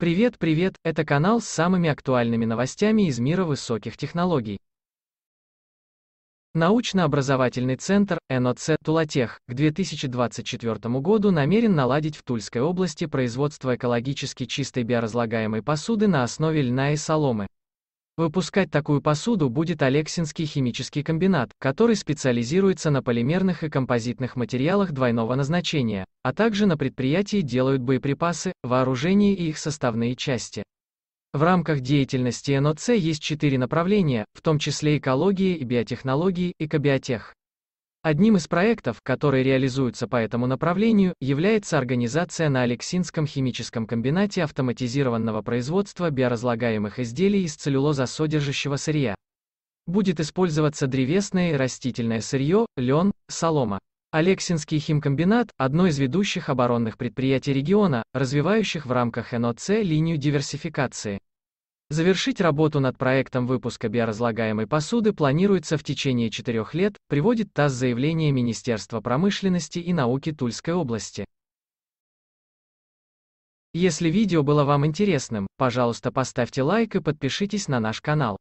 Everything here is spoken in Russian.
Привет, привет, это канал с самыми актуальными новостями из мира высоких технологий. Научно-образовательный центр НОЦ «Тулатех» к 2024 году намерен наладить в Тульской области производство экологически чистой биоразлагаемой посуды на основе льна и соломы. Выпускать такую посуду будет Алексинский химический комбинат, который специализируется на полимерных и композитных материалах двойного назначения, а также на предприятии делают боеприпасы, вооружение и их составные части. В рамках деятельности НОЦ есть четыре направления, в том числе экология и биотехнологии, экобиотех. Одним из проектов, которые реализуются по этому направлению, является организация на Алексинском химическом комбинате автоматизированного производства биоразлагаемых изделий из целлюлозосодержащего сырья. Будет использоваться древесное и растительное сырье, лен, солома. Алексинский химкомбинат – одно из ведущих оборонных предприятий региона, развивающих в рамках НОЦ линию диверсификации. Завершить работу над проектом выпуска биоразлагаемой посуды планируется в течение четырех лет, приводит ТАСС заявление Министерства промышленности и науки Тульской области. Если видео было вам интересным, пожалуйста поставьте лайк и подпишитесь на наш канал.